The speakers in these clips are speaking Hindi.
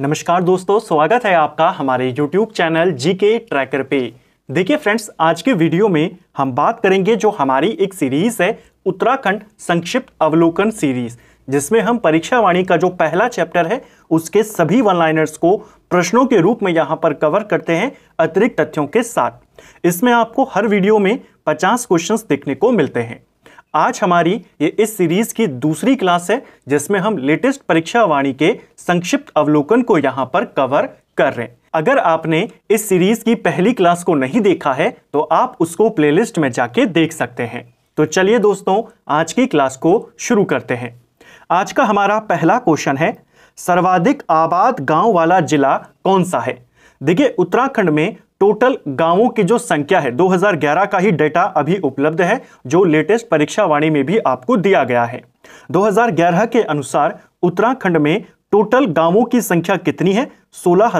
नमस्कार दोस्तों स्वागत है आपका हमारे YouTube चैनल जी के ट्रैकर पे देखिए फ्रेंड्स आज के वीडियो में हम बात करेंगे जो हमारी एक सीरीज़ है उत्तराखंड संक्षिप्त अवलोकन सीरीज़ जिसमें हम परीक्षावाणी का जो पहला चैप्टर है उसके सभी वन लाइनर्स को प्रश्नों के रूप में यहाँ पर कवर करते हैं अतिरिक्त तथ्यों के साथ इसमें आपको हर वीडियो में पचास क्वेश्चन देखने को मिलते हैं आज हमारी ये इस सीरीज की दूसरी क्लास है जिसमें हम लेटेस्ट परीक्षा वाणी के संक्षिप्त अवलोकन को यहाँ पर कवर कर रहे हैं अगर आपने इस सीरीज की पहली क्लास को नहीं देखा है तो आप उसको प्लेलिस्ट में जाके देख सकते हैं तो चलिए दोस्तों आज की क्लास को शुरू करते हैं आज का हमारा पहला क्वेश्चन है सर्वाधिक आबाद गांव वाला जिला कौन सा है देखिए उत्तराखंड में टोटल गांवों की जो संख्या है 2011 का ही डेटा अभी उपलब्ध है जो लेटेस्ट परीक्षा वाणी में भी आपको दिया गया है 2011 के अनुसार उत्तराखंड में टोटल गांवों की संख्या कितनी है सोलह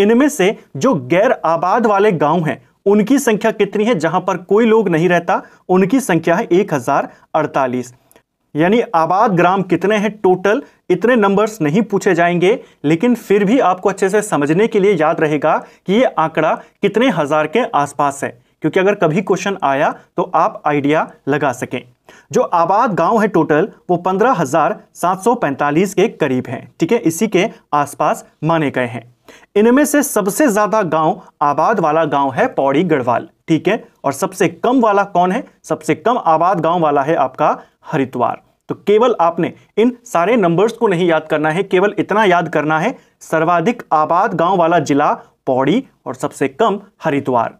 इनमें से जो गैर आबाद वाले गांव हैं उनकी संख्या कितनी है जहां पर कोई लोग नहीं रहता उनकी संख्या है एक यानी आबाद ग्राम कितने हैं टोटल इतने नंबर्स नहीं पूछे जाएंगे लेकिन फिर भी आपको अच्छे से समझने के लिए याद रहेगा कि ये आंकड़ा कितने हज़ार के आसपास है क्योंकि अगर कभी क्वेश्चन आया तो आप आइडिया लगा सकें जो आबाद गांव है टोटल वो 15,745 के करीब हैं ठीक है इसी के आसपास माने गए हैं इनमें से सबसे ज्यादा गांव आबाद वाला गांव है पौड़ी गढ़वाल ठीक है और सबसे कम वाला कौन है सबसे कम आबाद गांव वाला है आपका हरिद्वार तो केवल आपने इन सारे नंबर्स को नहीं याद करना है केवल इतना याद करना है सर्वाधिक आबाद गांव वाला जिला पौड़ी और सबसे कम हरिद्वार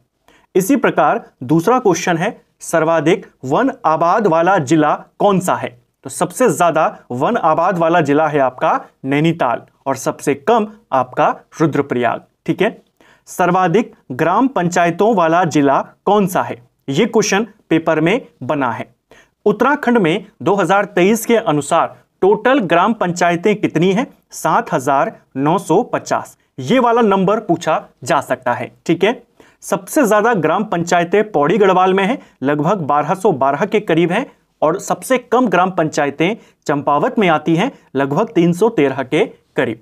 इसी प्रकार दूसरा क्वेश्चन है सर्वाधिक वन आबाद वाला जिला कौन सा है तो सबसे ज्यादा वन आबाद वाला जिला है आपका नैनीताल और सबसे कम आपका रुद्रप्रयाग ठीक है सर्वाधिक ग्राम पंचायतों वाला जिला कौन सा है यह क्वेश्चन पेपर में बना है उत्तराखंड में 2023 के अनुसार टोटल ग्राम पंचायतें कितनी हैं 7,950 ये वाला नंबर पूछा जा सकता है ठीक है सबसे ज़्यादा ग्राम पंचायतें पौड़ी गढ़वाल में हैं लगभग 1212 के करीब हैं और सबसे कम ग्राम पंचायतें चंपावत में आती हैं लगभग 313 के करीब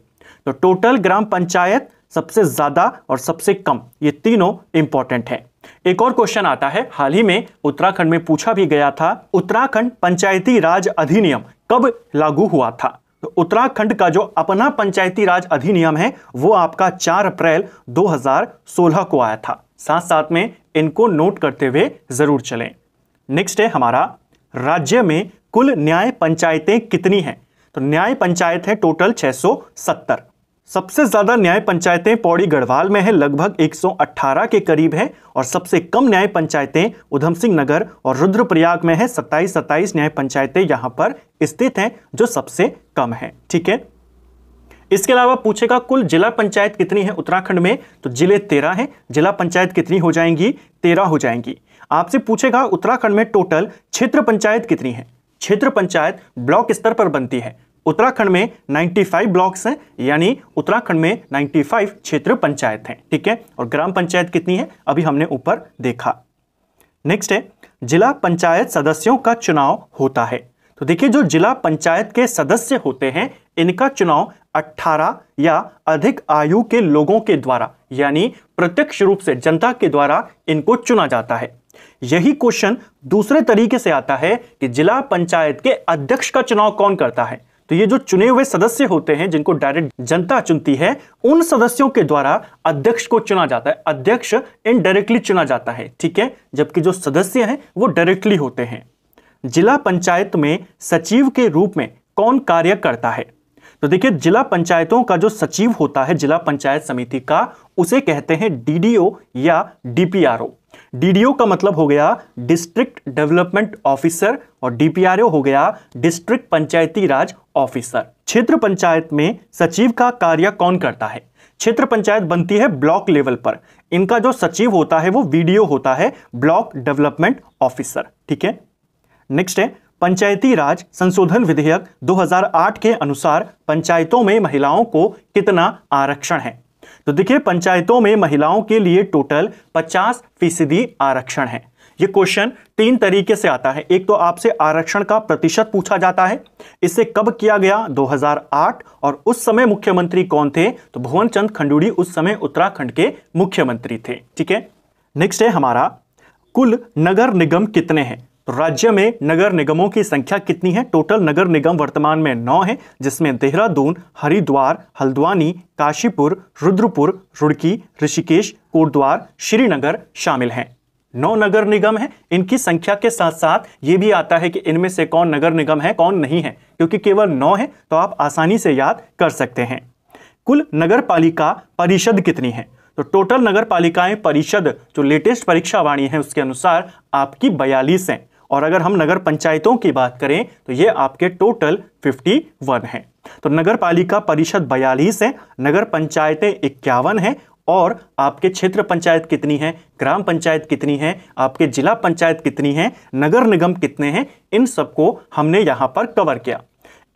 तो टोटल ग्राम पंचायत सबसे ज्यादा और सबसे कम ये तीनों इंपॉर्टेंट हैं एक और क्वेश्चन आता है हाल ही में उत्तराखंड में पूछा भी गया था उत्तराखंड पंचायती राज अधिनियम कब लागू हुआ था तो उत्तराखंड का जो अपना पंचायती राज अधिनियम है वो आपका 4 अप्रैल 2016 को आया था साथ साथ में इनको नोट करते हुए जरूर चलें नेक्स्ट है हमारा राज्य में कुल न्याय पंचायतें कितनी हैं तो न्याय पंचायत है टोटल 670 सबसे ज़्यादा न्याय पंचायतें पौड़ी गढ़वाल में है लगभग 118 के करीब हैं और सबसे कम न्याय पंचायतें उधम सिंह नगर और रुद्रप्रयाग में है सत्ताईस सत्ताईस न्याय पंचायतें यहां पर स्थित हैं जो सबसे कम है ठीक है इसके अलावा पूछेगा कुल जिला पंचायत कितनी है उत्तराखंड में तो जिले तेरह हैं जिला पंचायत कितनी हो जाएंगी तेरह हो जाएंगी आपसे पूछेगा उत्तराखंड में टोटल क्षेत्र पंचायत कितनी है क्षेत्र पंचायत ब्लॉक स्तर पर बनती है उत्तराखंड में 95 ब्लॉक्स हैं यानी उत्तराखंड में 95 क्षेत्र पंचायत हैं ठीक है और ग्राम पंचायत कितनी है अभी हमने ऊपर देखा नेक्स्ट है जिला पंचायत सदस्यों का चुनाव होता है तो देखिए जो जिला पंचायत के सदस्य होते हैं इनका चुनाव 18 या अधिक आयु के लोगों के द्वारा यानी प्रत्यक्ष रूप से जनता के द्वारा इनको चुना जाता है यही क्वेश्चन दूसरे तरीके से आता है कि जिला पंचायत के अध्यक्ष का चुनाव कौन करता है तो ये जो चुने हुए सदस्य होते हैं जिनको डायरेक्ट जनता चुनती है उन सदस्यों के द्वारा अध्यक्ष को चुना जाता है अध्यक्ष इनडायरेक्टली चुना जाता है ठीक है जबकि जो सदस्य हैं वो डायरेक्टली होते हैं जिला पंचायत में सचिव के रूप में कौन कार्य करता है तो देखिए जिला पंचायतों का जो सचिव होता है जिला पंचायत समिति का उसे कहते हैं डीडीओ या डीपीआरओ डीडीओ का मतलब हो गया डिस्ट्रिक्ट डेवलपमेंट ऑफिसर और डीपीआरओ हो गया डिस्ट्रिक्ट पंचायती राज ऑफिसर क्षेत्र पंचायत में सचिव का कार्य कौन करता है क्षेत्र पंचायत बनती है ब्लॉक लेवल पर इनका जो सचिव होता है वो वीडियो होता है ब्लॉक डेवलपमेंट ऑफिसर ठीक है नेक्स्ट है पंचायती राज संशोधन विधेयक 2008 के अनुसार पंचायतों में महिलाओं को कितना आरक्षण है तो देखिए पंचायतों में महिलाओं के लिए टोटल 50 फीसदी आरक्षण है ये क्वेश्चन तीन तरीके से आता है एक तो आपसे आरक्षण का प्रतिशत पूछा जाता है इसे कब किया गया 2008 और उस समय मुख्यमंत्री कौन थे तो भुवन चंद खंडूड़ी उस समय उत्तराखंड के मुख्यमंत्री थे ठीक है नेक्स्ट है हमारा कुल नगर निगम कितने हैं राज्य में नगर निगमों की संख्या कितनी है टोटल नगर निगम वर्तमान में नौ है जिसमें देहरादून हरिद्वार हल्द्वानी काशीपुर रुद्रपुर रुड़की ऋषिकेश कोटद्वार श्रीनगर शामिल हैं नौ नगर निगम है इनकी संख्या के साथ साथ ये भी आता है कि इनमें से कौन नगर निगम है कौन नहीं है क्योंकि केवल नौ है तो आप आसानी से याद कर सकते हैं कुल नगर पालिका परिषद कितनी है तो टोटल नगर पालिकाएं परिषद जो लेटेस्ट परीक्षा वाणी है उसके अनुसार आपकी बयालीस हैं और अगर हम नगर पंचायतों की बात करें तो ये आपके टोटल 51 हैं तो नगर पालिका परिषद बयालीस है नगर पंचायतें इक्यावन हैं और आपके क्षेत्र पंचायत कितनी है ग्राम पंचायत कितनी है आपके जिला पंचायत कितनी है नगर निगम कितने हैं इन सबको हमने यहाँ पर कवर किया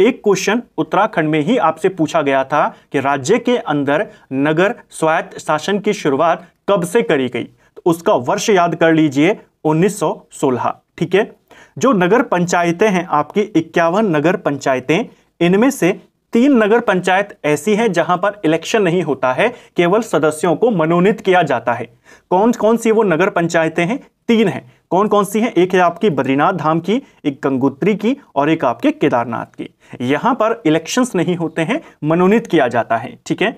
एक क्वेश्चन उत्तराखंड में ही आपसे पूछा गया था कि राज्य के अंदर नगर स्वायत्त शासन की शुरुआत कब से करी गई तो उसका वर्ष याद कर लीजिए 1916 ठीक है जो नगर पंचायतें हैं आपकी इक्यावन नगर पंचायतें इनमें से तीन नगर पंचायत ऐसी हैं जहां पर इलेक्शन नहीं होता है केवल सदस्यों को मनोनीत किया जाता है कौन कौन सी वो नगर पंचायतें हैं तीन हैं कौन कौन सी हैं एक है आपकी बद्रीनाथ धाम की एक गंगोत्री की और एक आपके केदारनाथ की यहां पर इलेक्शंस नहीं होते हैं मनोनीत किया जाता है ठीक है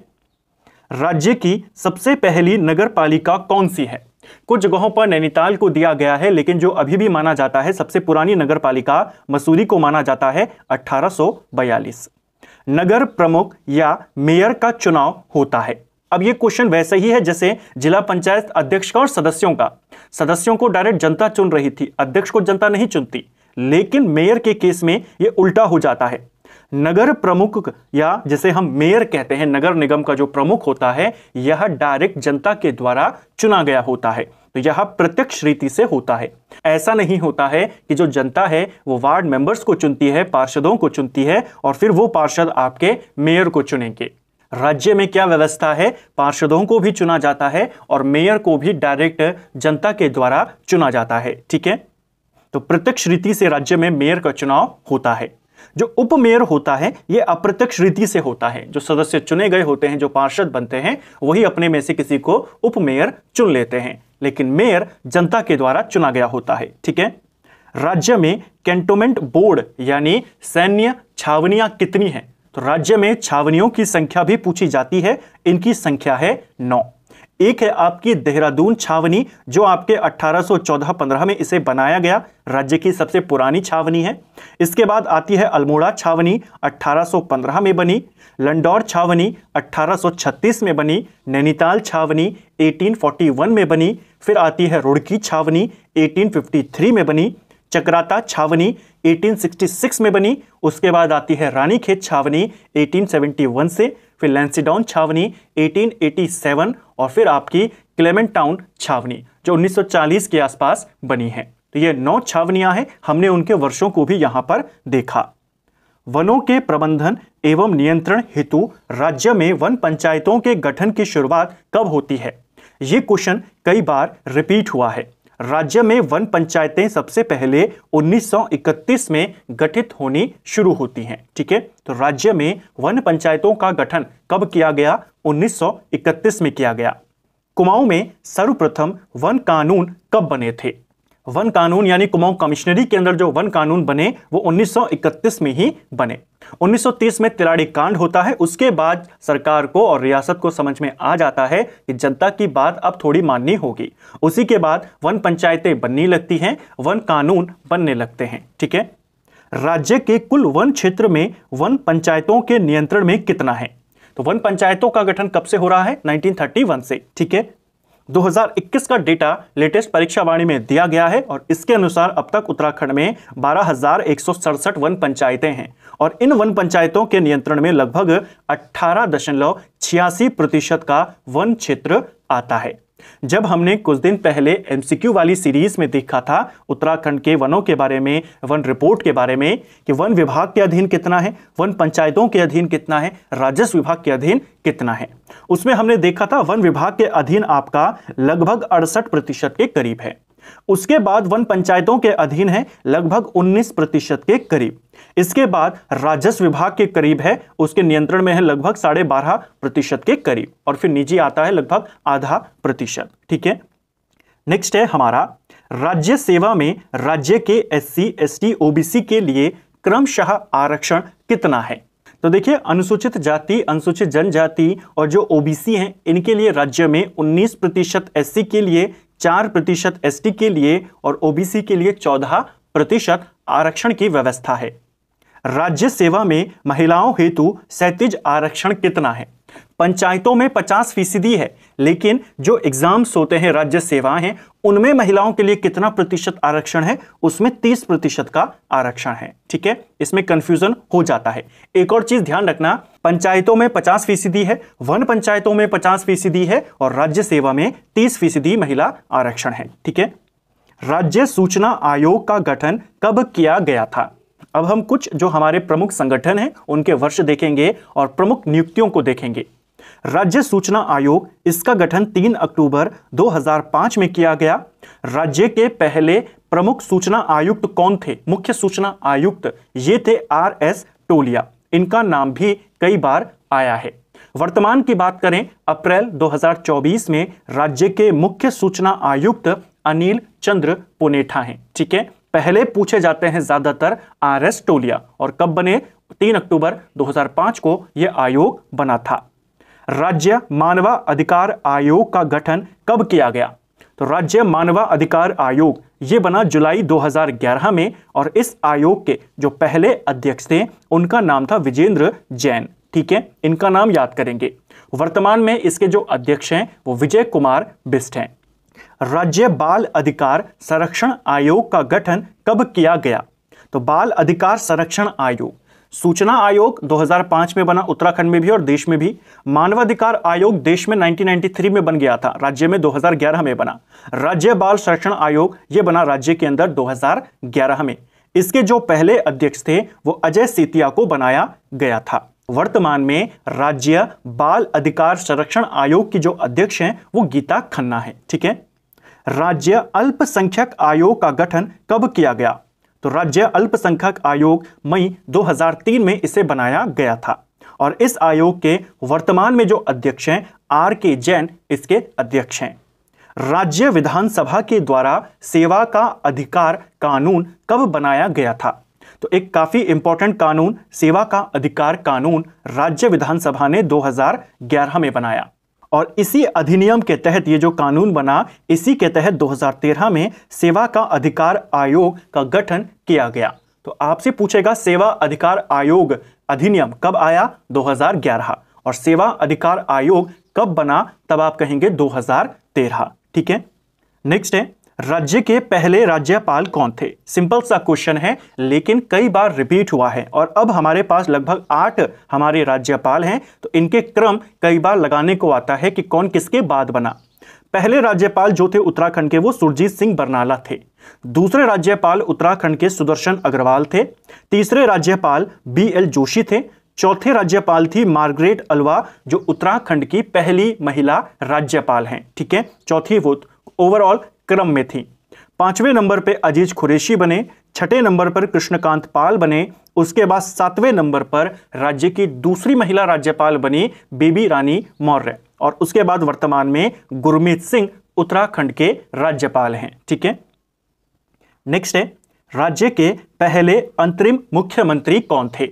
राज्य की सबसे पहली नगर पालिका कौन सी है कुछ जगहों पर नैनीताल को दिया गया है लेकिन जो अभी भी माना जाता है सबसे पुरानी नगर पालिका मसूरी को माना जाता है 1842 नगर प्रमुख या मेयर का चुनाव होता है अब ये क्वेश्चन वैसे ही है जैसे जिला पंचायत अध्यक्ष का और सदस्यों का सदस्यों को डायरेक्ट जनता चुन रही थी अध्यक्ष को जनता नहीं चुनती लेकिन मेयर के केस में यह उल्टा हो जाता है नगर प्रमुख या जिसे हम मेयर कहते हैं नगर निगम का जो प्रमुख होता है यह डायरेक्ट जनता के द्वारा चुना गया होता है तो यह प्रत्यक्ष रीति से होता है ऐसा नहीं होता है कि जो जनता है वो वार्ड मेंबर्स को चुनती है पार्षदों को चुनती है और फिर वो पार्षद आपके मेयर को चुनेंगे राज्य में क्या व्यवस्था है पार्षदों को भी चुना जाता है और मेयर को भी डायरेक्ट जनता के द्वारा चुना जाता है ठीक है तो प्रत्यक्ष रीति से राज्य में मेयर का चुनाव होता है जो उपमेयर होता है ये अप्रत्यक्ष रीति से होता है जो सदस्य चुने गए होते हैं जो पार्षद बनते हैं वही अपने में से किसी को उपमेयर चुन लेते हैं लेकिन मेयर जनता के द्वारा चुना गया होता है ठीक है राज्य में कैंटोनमेंट बोर्ड यानी सैन्य छावनियां कितनी हैं तो राज्य में छावनियों की संख्या भी पूछी जाती है इनकी संख्या है नौ एक है आपकी देहरादून छावनी जो आपके 1814-15 में इसे बनाया गया राज्य की सबसे पुरानी छावनी है इसके बाद आती है अल्मोड़ा छावनी 1815 में बनी लंडौर छावनी 1836 में बनी नैनीताल छावनी 1841 में बनी फिर आती है रुड़की छावनी 1853 में बनी चक्राता छावनी 1866 में बनी उसके बाद आती है रानीखेत छावनी 1871 से फिर लेंसीडाउन छावनी 1887 और फिर आपकी क्लेमेंट टाउन छावनी जो 1940 के आसपास बनी है तो ये नौ छावनियां हैं हमने उनके वर्षों को भी यहां पर देखा वनों के प्रबंधन एवं नियंत्रण हेतु राज्य में वन पंचायतों के गठन की शुरुआत कब होती है ये क्वेश्चन कई बार रिपीट हुआ है राज्य में वन पंचायतें सबसे पहले 1931 में गठित होनी शुरू होती हैं ठीक है तो राज्य में वन पंचायतों का गठन कब किया गया 1931 में किया गया कुमाऊं में सर्वप्रथम वन कानून कब बने थे वन कानून यानी कुमाऊं कमिश्नरी के अंदर जो वन कानून बने वो 1931 में ही बने 1930 में तिलाड़ी कांड होता है उसके बाद सरकार को और रियासत को समझ में आ जाता है कि जनता की बात अब थोड़ी माननी होगी उसी के बाद वन पंचायतें बननी लगती हैं वन कानून बनने लगते हैं ठीक है राज्य के कुल वन क्षेत्र में वन पंचायतों के नियंत्रण में कितना है तो वन पंचायतों का गठन कब से हो रहा है नाइनटीन से ठीक है 2021 का डेटा लेटेस्ट परीक्षा वाणी में दिया गया है और इसके अनुसार अब तक उत्तराखंड में बारह वन पंचायतें हैं और इन वन पंचायतों के नियंत्रण में लगभग अठारह प्रतिशत का वन क्षेत्र आता है जब हमने कुछ दिन पहले एमसीक्यू वाली सीरीज में देखा था उत्तराखंड के वनों के बारे में वन रिपोर्ट के बारे में कि वन विभाग के अधीन कितना है वन पंचायतों के अधीन कितना है राजस्व विभाग के अधीन कितना है उसमें हमने देखा था वन विभाग के अधीन आपका लगभग अड़सठ प्रतिशत के करीब है उसके बाद वन पंचायतों के अधीन है लगभग 19 प्रतिशत के करीब इसके बाद राजस्व विभाग के करीब है उसके नियंत्रण में है लगभग साढ़े बारह प्रतिशत के करीब और फिर निजी आता है लगभग आधा प्रतिशत ठीक है नेक्स्ट है हमारा राज्य सेवा में राज्य के S C S T OBC के लिए क्रमशः आरक्षण कितना है तो देखिए अनुसूचित जाति अनुसूचित जनजाति और जो ओबीसी हैं इनके लिए राज्य में 19 प्रतिशत एस के लिए चार प्रतिशत एस के लिए और ओबीसी के लिए चौदह प्रतिशत आरक्षण की व्यवस्था है राज्य सेवा में महिलाओं हेतु सैतीज आरक्षण कितना है पंचायतों में 50 फीसदी है लेकिन जो एग्जाम्स होते हैं राज्य सेवाएं हैं उनमें महिलाओं के लिए कितना प्रतिशत आरक्षण है उसमें 30 प्रतिशत का आरक्षण है ठीक है इसमें कंफ्यूजन हो जाता है एक और चीज ध्यान रखना पंचायतों में 50 फीसदी है वन पंचायतों में 50 फीसदी है और राज्य सेवा में 30 फीसदी महिला आरक्षण है ठीक है राज्य सूचना आयोग का गठन कब किया गया था अब हम कुछ जो हमारे प्रमुख संगठन हैं उनके वर्ष देखेंगे और प्रमुख नियुक्तियों को देखेंगे राज्य सूचना आयोग इसका गठन 3 अक्टूबर 2005 में किया गया राज्य के पहले प्रमुख सूचना आयुक्त कौन थे मुख्य सूचना आयुक्त ये थे आर एस टोलिया इनका नाम भी कई बार आया है वर्तमान की बात करें अप्रैल 2024 में राज्य के मुख्य सूचना आयुक्त अनिल चंद्र पुनेठा हैं ठीक है पहले पूछे जाते हैं ज्यादातर आर एस टोलिया और कब बने 3 अक्टूबर 2005 को यह आयोग बना था राज्य मानवा अधिकार आयोग का गठन कब किया गया तो राज्य मानवा अधिकार आयोग ये बना जुलाई 2011 में और इस आयोग के जो पहले अध्यक्ष थे उनका नाम था विजेंद्र जैन ठीक है इनका नाम याद करेंगे वर्तमान में इसके जो अध्यक्ष हैं वो विजय कुमार बिस्ट हैं राज्य बाल अधिकार संरक्षण आयोग का गठन कब किया गया तो बाल अधिकार संरक्षण आयोग सूचना आयोग 2005 में बना उत्तराखंड में भी और देश में भी मानवाधिकार आयोग देश में 1993 में बन गया था राज्य में 2011 में बना राज्य बाल संरक्षण आयोग ये बना राज्य के अंदर 2011 में इसके जो पहले अध्यक्ष थे वो अजय सेतिया को बनाया गया था वर्तमान में राज्य बाल अधिकार संरक्षण आयोग की जो अध्यक्ष हैं वो गीता खन्ना है ठीक है राज्य अल्पसंख्यक आयोग का गठन कब किया गया तो राज्य अल्पसंख्यक आयोग मई 2003 में इसे बनाया गया था और इस आयोग के वर्तमान में जो अध्यक्ष हैं आर के जैन इसके अध्यक्ष हैं राज्य विधानसभा के द्वारा सेवा का अधिकार कानून कब बनाया गया था तो एक काफी इंपॉर्टेंट कानून सेवा का अधिकार कानून राज्य विधानसभा ने 2011 में बनाया और इसी अधिनियम के तहत ये जो कानून बना इसी के तहत 2013 में सेवा का अधिकार आयोग का गठन किया गया तो आपसे पूछेगा सेवा अधिकार आयोग अधिनियम कब आया 2011 और सेवा अधिकार आयोग कब बना तब आप कहेंगे 2013 ठीक है नेक्स्ट है राज्य के पहले राज्यपाल कौन थे सिंपल सा क्वेश्चन है लेकिन कई बार रिपीट हुआ है और अब हमारे पास लगभग आठ हमारे राज्यपाल हैं तो इनके क्रम कई बार लगाने को आता है कि कौन किसके बाद बना पहले राज्यपाल जो थे उत्तराखंड के वो सुरजीत सिंह बरनाला थे दूसरे राज्यपाल उत्तराखंड के सुदर्शन अग्रवाल थे तीसरे राज्यपाल बी एल जोशी थे चौथे राज्यपाल थी मार्गरेट अलवा जो उत्तराखंड की पहली महिला राज्यपाल हैं ठीक है चौथी वो ओवरऑल क्रम में थी पांचवें नंबर पर अजीज खुरेशी बने छठे नंबर पर कृष्णकांत पाल बने उसके बाद सातवें नंबर पर राज्य की दूसरी महिला राज्यपाल बनी बेबी रानी मौर्य और उसके बाद वर्तमान में गुरमीत सिंह उत्तराखंड के राज्यपाल हैं ठीक है नेक्स्ट है राज्य के पहले अंतरिम मुख्यमंत्री कौन थे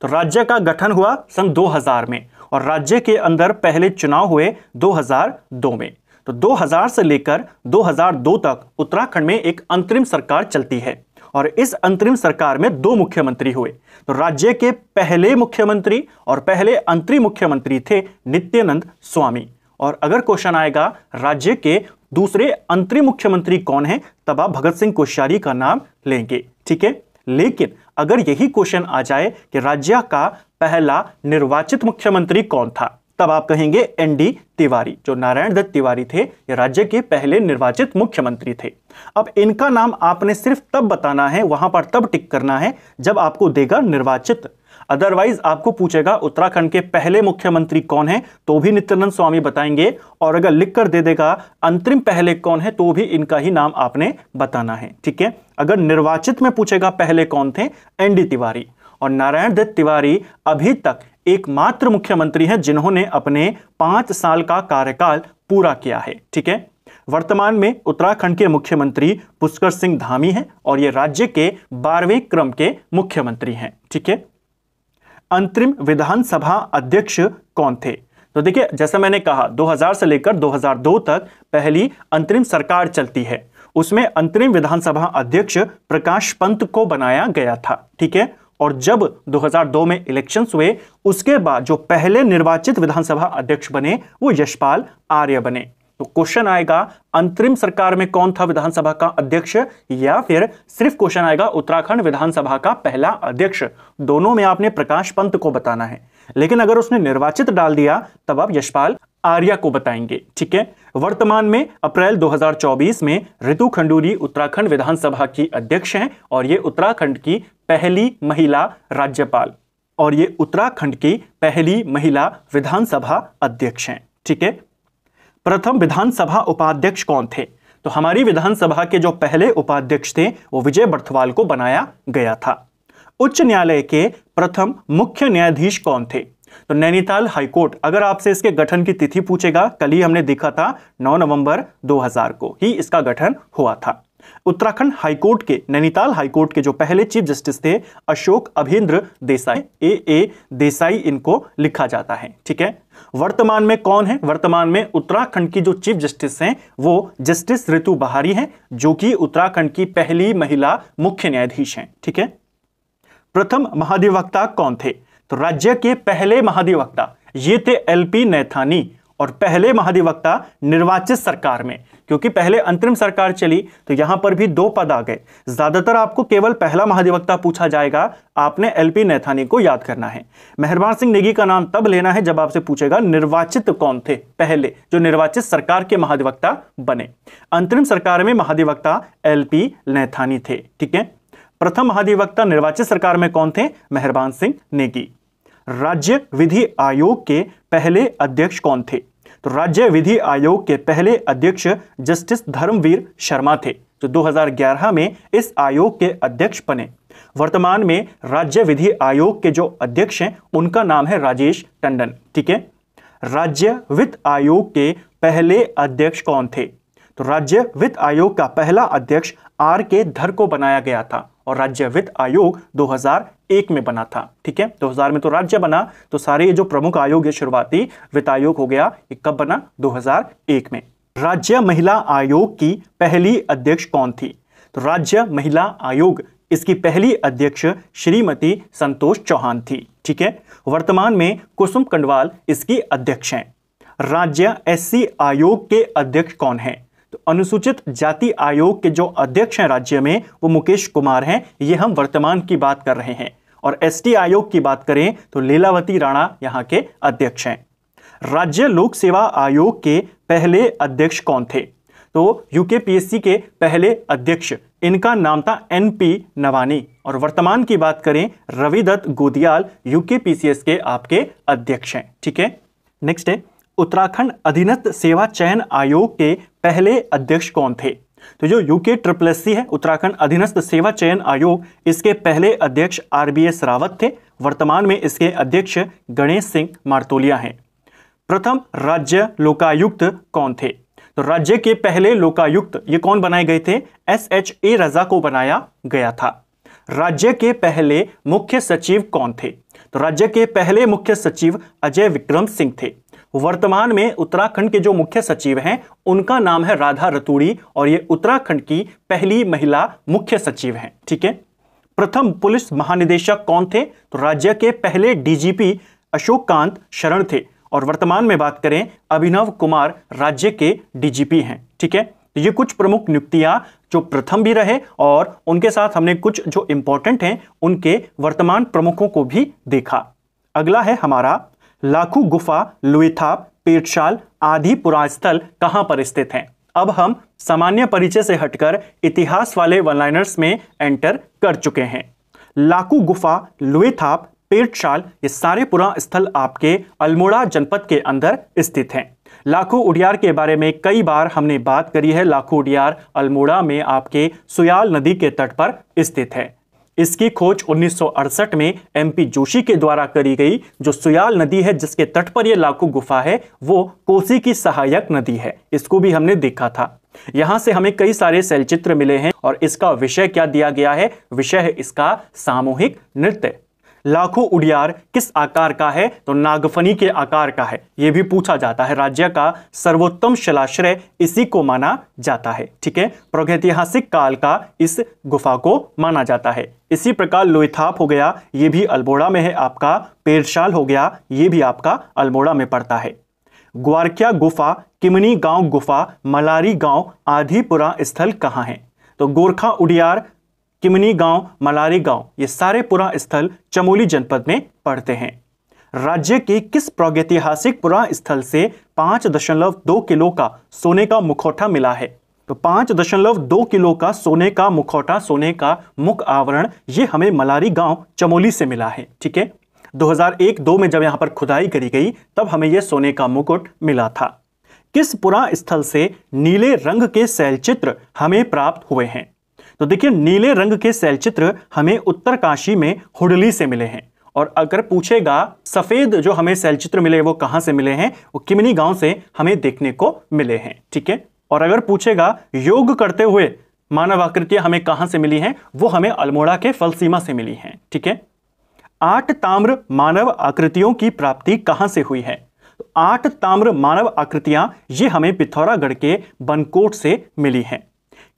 तो राज्य का गठन हुआ सन 2000 में और राज्य के अंदर पहले चुनाव हुए 2002 में तो 2000 से लेकर 2002 तक उत्तराखंड में एक अंतरिम सरकार चलती है और इस अंतरिम सरकार में दो मुख्यमंत्री हुए तो राज्य के पहले मुख्यमंत्री और पहले अंतरिम मुख्यमंत्री थे नित्यानंद स्वामी और अगर क्वेश्चन आएगा राज्य के दूसरे अंतरिम मुख्यमंत्री कौन है तब आप भगत सिंह कोश्यारी का नाम लेंगे ठीक है लेकिन अगर यही क्वेश्चन आ जाए कि राज्य का पहला निर्वाचित मुख्यमंत्री कौन था तब आप कहेंगे एन डी तिवारी जो नारायण दत्त तिवारी थे ये राज्य के पहले निर्वाचित मुख्यमंत्री थे अब इनका नाम आपने सिर्फ तब बताना है वहां पर तब टिक करना है जब आपको देगा निर्वाचित अदरवाइज आपको पूछेगा उत्तराखंड के पहले मुख्यमंत्री कौन है तो भी नित्यानंद स्वामी बताएंगे और अगर लिख कर दे देगा अंतरिम पहले कौन है तो भी इनका ही नाम आपने बताना है ठीक है अगर निर्वाचित में पूछेगा पहले कौन थे एनडी तिवारी और नारायण दत्त तिवारी अभी तक एकमात्र मुख्यमंत्री हैं जिन्होंने अपने पांच साल का कार्यकाल पूरा किया है ठीक है वर्तमान में उत्तराखंड के मुख्यमंत्री पुष्कर सिंह धामी हैं और ये राज्य के बारहवें क्रम के मुख्यमंत्री हैं ठीक है अंतरिम विधानसभा अध्यक्ष कौन थे तो देखिए जैसा मैंने कहा 2000 से लेकर 2002 तक पहली अंतरिम सरकार चलती है उसमें अंतरिम विधानसभा अध्यक्ष प्रकाश पंत को बनाया गया था ठीक है और जब 2002 में इलेक्शंस हुए उसके बाद जो पहले निर्वाचित विधानसभा अध्यक्ष बने वो यशपाल आर्य बने तो क्वेश्चन आएगा अंतरिम सरकार में कौन था विधानसभा का अध्यक्ष या फिर सिर्फ क्वेश्चन आएगा उत्तराखंड विधानसभा का पहला अध्यक्ष दोनों में आपने प्रकाश पंत को बताना है लेकिन अगर उसने निर्वाचित डाल दिया तब आप यशपाल आर्या को बताएंगे ठीक है वर्तमान में अप्रैल 2024 में ऋतु खंडूरी उत्तराखंड विधानसभा की अध्यक्ष हैं और ये उत्तराखंड की पहली महिला राज्यपाल और ये उत्तराखंड की पहली महिला विधानसभा अध्यक्ष हैं ठीक है प्रथम विधानसभा उपाध्यक्ष कौन थे तो हमारी विधानसभा के जो पहले उपाध्यक्ष थे वो विजय बर्थवाल को बनाया गया था उच्च न्यायालय के प्रथम मुख्य न्यायाधीश कौन थे तो नैनीताल हाईकोर्ट अगर आपसे इसके गठन की तिथि पूछेगा कल ही हमने देखा था 9 नवंबर 2000 को ही इसका गठन हुआ था उत्तराखंड हाईकोर्ट के नैनीताल हाईकोर्ट के जो पहले चीफ जस्टिस थे अशोक अभिन्द्र देसाई ए ए देसाई इनको लिखा जाता है ठीक है वर्तमान में कौन है वर्तमान में उत्तराखंड की जो चीफ जस्टिस हैं वो जस्टिस ऋतु बहारी हैं जो कि उत्तराखंड की पहली महिला मुख्य न्यायाधीश हैं ठीक है प्रथम महाधिवक्ता कौन थे तो राज्य के पहले महाधिवक्ता ये थे एलपी नैथानी और पहले महाधिवक्ता निर्वाचित सरकार में क्योंकि पहले अंतरिम सरकार चली तो यहां पर भी दो पद आ गए ज्यादातर आपको केवल पहला महाधिवक्ता पूछा जाएगा आपने एलपी नैथानी को याद करना है मेहरबान सिंह नेगी का नाम तब लेना है जब आपसे पूछेगा निर्वाचित कौन थे पहले जो निर्वाचित सरकार के महाधिवक्ता बने अंतरिम सरकार में महाधिवक्ता एलपी नैथानी थे ठीक है प्रथम महाधिवक्ता निर्वाचित सरकार में कौन थे मेहरबान सिंह नेगी राज्य विधि आयोग के पहले अध्यक्ष कौन थे तो राज्य विधि आयोग के पहले अध्यक्ष जस्टिस धर्मवीर शर्मा थे जो 2011 में इस आयोग के अध्यक्ष बने वर्तमान में राज्य विधि आयोग के जो अध्यक्ष हैं उनका नाम है राजेश टंडन ठीक है राज्य वित्त आयोग के पहले अध्यक्ष कौन थे तो राज्य वित्त आयोग का पहला अध्यक्ष आर के धर को बनाया गया था और राज्य वित्त आयोग 2001 में बना था ठीक है 2000 में तो राज्य बना तो सारे ये जो प्रमुख आयोग है शुरुआती वित्त आयोग हो गया ये कब बना 2001 में राज्य महिला आयोग की पहली अध्यक्ष कौन थी तो राज्य महिला आयोग इसकी पहली अध्यक्ष श्रीमती संतोष चौहान थी ठीक है वर्तमान में कुसुम कंडवाल इसकी अध्यक्ष हैं राज्य एससी आयोग के अध्यक्ष कौन हैं तो अनुसूचित जाति आयोग के जो अध्यक्ष हैं राज्य में वो मुकेश कुमार हैं ये हम वर्तमान की बात कर रहे हैं और एसटी आयोग की बात करें तो लीलावती राणा यहाँ के अध्यक्ष हैं राज्य लोक सेवा आयोग के पहले अध्यक्ष कौन थे तो यूके पीएससी के पहले अध्यक्ष इनका नाम था एनपी नवानी और वर्तमान की बात करें रविदत्त गोदियाल यूके पीसीएस के आपके अध्यक्ष हैं ठीक है नेक्स्ट है उत्तराखंड अधीनस्थ सेवा चयन आयोग के पहले अध्यक्ष कौन थे तो जो यूके ट्रिपल एस है उत्तराखंड अधीनस्थ सेवा चयन आयोग इसके पहले अध्यक्ष आर बी एस रावत थे वर्तमान में इसके अध्यक्ष गणेश सिंह मार्तोलिया हैं प्रथम राज्य लोकायुक्त कौन थे तो राज्य के पहले लोकायुक्त ये कौन बनाए गए थे एस एच ए रजा को बनाया गया था राज्य के पहले मुख्य सचिव कौन थे तो राज्य के पहले मुख्य सचिव अजय विक्रम सिंह थे वर्तमान में उत्तराखंड के जो मुख्य सचिव हैं उनका नाम है राधा रतूड़ी और ये उत्तराखंड की पहली महिला मुख्य सचिव हैं ठीक है प्रथम पुलिस महानिदेशक कौन थे तो राज्य के पहले डीजीपी अशोक कांत शरण थे और वर्तमान में बात करें अभिनव कुमार राज्य के डीजीपी हैं ठीक है तो ये कुछ प्रमुख नियुक्तियां जो प्रथम भी रहे और उनके साथ हमने कुछ जो इंपॉर्टेंट हैं उनके वर्तमान प्रमुखों को भी देखा अगला है हमारा लाखू गुफा लुइथाप पेटशाल आदि पुरास्थल कहाँ पर स्थित हैं अब हम सामान्य परिचय से हटकर इतिहास वाले वनलाइनर्स में एंटर कर चुके हैं लाकू गुफा लुएथाप पेटशाल ये सारे पुरा स्थल आपके अल्मोड़ा जनपद के अंदर स्थित हैं लाखो उडियार के बारे में कई बार हमने बात करी है लाखो उडियार अल्मोड़ा में आपके सुयाल नदी के तट पर स्थित है इसकी खोज 1968 में एमपी जोशी के द्वारा करी गई जो सुयाल नदी है जिसके तट पर यह लाखों गुफा है वो कोसी की सहायक नदी है इसको भी हमने देखा था यहां से हमें कई सारे शैलचित्र मिले हैं और इसका विषय क्या दिया गया है विषय है इसका सामूहिक नृत्य लाखों उड़ियार किस आकार का है तो नागफनी के आकार का है यह भी पूछा जाता है राज्य का सर्वोत्तम शिलाश्रय इसी को माना जाता है ठीक है प्रौगैतिहासिक काल का इस गुफा को माना जाता है इसी प्रकार लोहिथाप हो गया यह भी अल्मोड़ा में है आपका पेरशाल हो गया यह भी आपका अल्मोड़ा में पड़ता है ग्वारकिया गुफा किमनी गांव गुफा मलारी गांव आधीपुरा स्थल कहाँ है तो गोरखा उडियार किमनी गांव मलारी गांव ये सारे पुरा स्थल चमोली जनपद में पड़ते हैं राज्य के किस प्रौगैतिहासिक पुरा स्थल से पांच दशमलव दो किलो का सोने का मुखौटा मिला है तो पांच दशमलव दो किलो का सोने का मुखौटा सोने का मुख आवरण ये हमें मलारी गांव चमोली से मिला है ठीक है 2001-2 में जब यहां पर खुदाई करी गई तब हमें यह सोने का मुकुट मिला था किस पुरा स्थल से नीले रंग के शैलचित्र हमें प्राप्त हुए हैं तो देखिए नीले रंग के शैलचित्र हमें उत्तरकाशी में हुडली से मिले हैं और अगर पूछेगा सफेद जो हमें शैलचित्र मिले वो कहां से मिले हैं वो किमनी गांव से हमें देखने को मिले हैं ठीक है और अगर पूछेगा योग करते हुए मानव आकृतियां हमें कहां से मिली हैं वो हमें अल्मोड़ा के फलसीमा से मिली हैं ठीक है आठ ताम्र मानव आकृतियों की प्राप्ति कहां से हुई है तो आठ ताम्र मानव आकृतियां ये हमें पिथौरागढ़ के बनकोट से मिली हैं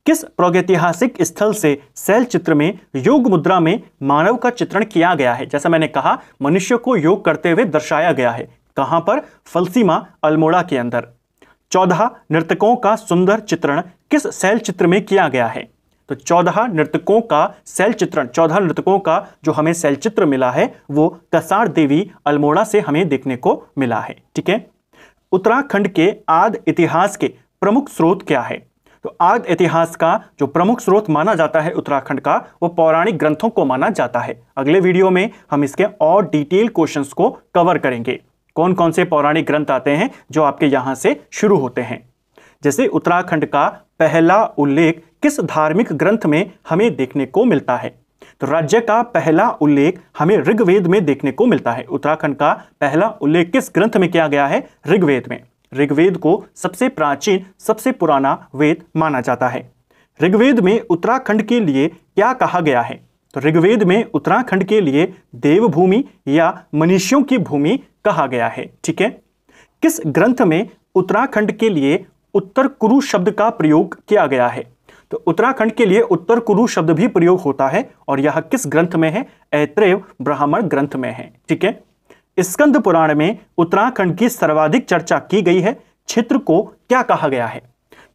किस प्रागैतिहासिक स्थल से सेल चित्र में योग मुद्रा में मानव का चित्रण किया गया है जैसा मैंने कहा मनुष्य को योग करते हुए दर्शाया गया है कहाँ पर फलसीमा अल्मोड़ा के अंदर चौदह नृतकों का सुंदर चित्रण किस सेल चित्र में किया गया है तो चौदह नृतकों का शैल चित्रण चौदह नृतकों का जो हमें सेल चित्र मिला है वो कसार देवी अल्मोड़ा से हमें देखने को मिला है ठीक है उत्तराखंड के आद इतिहास के प्रमुख स्रोत क्या है तो आद्य इतिहास का जो प्रमुख स्रोत माना जाता है उत्तराखंड का वो पौराणिक ग्रंथों को माना जाता है अगले वीडियो में हम इसके और डिटेल क्वेश्चंस को कवर करेंगे कौन कौन से पौराणिक ग्रंथ आते हैं जो आपके यहाँ से शुरू होते हैं जैसे उत्तराखंड का पहला उल्लेख किस धार्मिक ग्रंथ में हमें देखने को मिलता है तो राज्य का पहला उल्लेख हमें ऋग्वेद में देखने को मिलता है उत्तराखंड का पहला उल्लेख किस ग्रंथ में किया गया है ऋग्वेद में ऋग्वेद को सबसे प्राचीन सबसे पुराना वेद माना जाता है ऋग्वेद में उत्तराखंड के लिए क्या कहा गया है तो ऋग्वेद में उत्तराखंड के लिए देवभूमि या मनुष्यों की भूमि कहा गया है ठीक है किस ग्रंथ में उत्तराखंड के लिए उत्तर कुरु शब्द का प्रयोग किया गया है तो उत्तराखंड के लिए उत्तर कुरु शब्द भी प्रयोग होता है और यह किस ग्रंथ में है ऐत्रेव ब्राह्मण ग्रंथ में है ठीक है स्कंद पुराण में उत्तराखंड की सर्वाधिक चर्चा की गई है क्षेत्र को क्या कहा गया है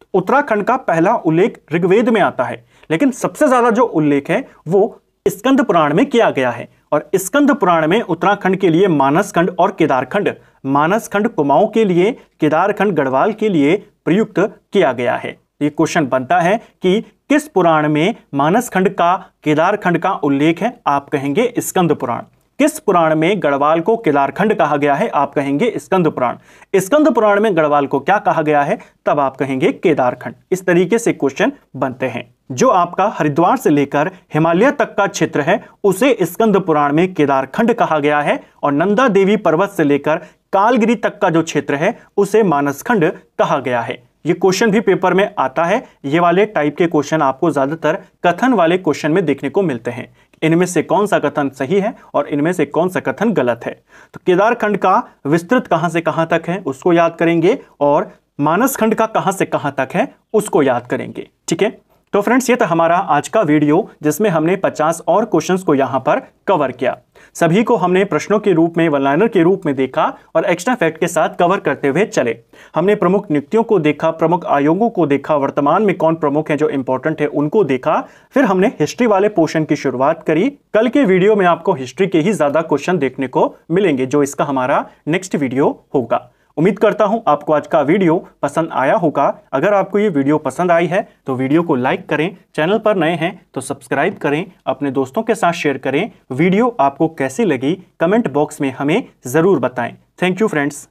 तो उत्तराखंड का पहला उल्लेख ऋग्वेद में आता है लेकिन सबसे ज्यादा जो उल्लेख है वो स्कंद पुराण में किया गया है और स्कंद पुराण में उत्तराखंड के लिए मानसखंड और केदारखंड मानसखंड कुमाऊं के लिए केदारखंड गढ़वाल के लिए प्रयुक्त किया गया है ये क्वेश्चन बनता है कि किस पुराण में मानसखंड का केदारखंड का उल्लेख है आप कहेंगे स्कंद पुराण किस पुराण में गढ़वाल को किलारखंड कहा गया है आप कहेंगे स्कंद पुराण स्कंद पुराण में गढ़वाल को क्या कहा गया है तब आप कहेंगे केदारखंड इस तरीके से क्वेश्चन बनते हैं जो आपका हरिद्वार से लेकर हिमालय तक का क्षेत्र है उसे स्कंद पुराण में केदारखंड कहा गया है और नंदा देवी पर्वत से लेकर कालगिरी तक का जो क्षेत्र है उसे मानसखंड कहा गया है ये क्वेश्चन भी पेपर में आता है ये वाले टाइप के क्वेश्चन आपको ज्यादातर कथन वाले क्वेश्चन में देखने को मिलते हैं इनमें से कौन सा कथन सही है और इनमें से कौन सा कथन गलत है तो केदार खंड का विस्तृत कहां से कहां तक है उसको याद करेंगे और मानस खंड का कहां से कहां तक है उसको याद करेंगे ठीक है तो फ्रेंड्स ये था हमारा आज का वीडियो जिसमें हमने 50 और क्वेश्चंस को यहां पर कवर किया सभी को हमने प्रश्नों के रूप में वनलाइनर के रूप में देखा और एक्स्ट्रा फैक्ट के साथ कवर करते हुए चले हमने प्रमुख नियुक्तियों को देखा प्रमुख आयोगों को देखा वर्तमान में कौन प्रमुख है जो इंपॉर्टेंट है उनको देखा फिर हमने हिस्ट्री वाले पोर्शन की शुरुआत करी कल के वीडियो में आपको हिस्ट्री के ही ज्यादा क्वेश्चन देखने को मिलेंगे जो इसका हमारा नेक्स्ट वीडियो होगा उम्मीद करता हूं आपको आज का वीडियो पसंद आया होगा अगर आपको ये वीडियो पसंद आई है तो वीडियो को लाइक करें चैनल पर नए हैं तो सब्सक्राइब करें अपने दोस्तों के साथ शेयर करें वीडियो आपको कैसी लगी कमेंट बॉक्स में हमें ज़रूर बताएं थैंक यू फ्रेंड्स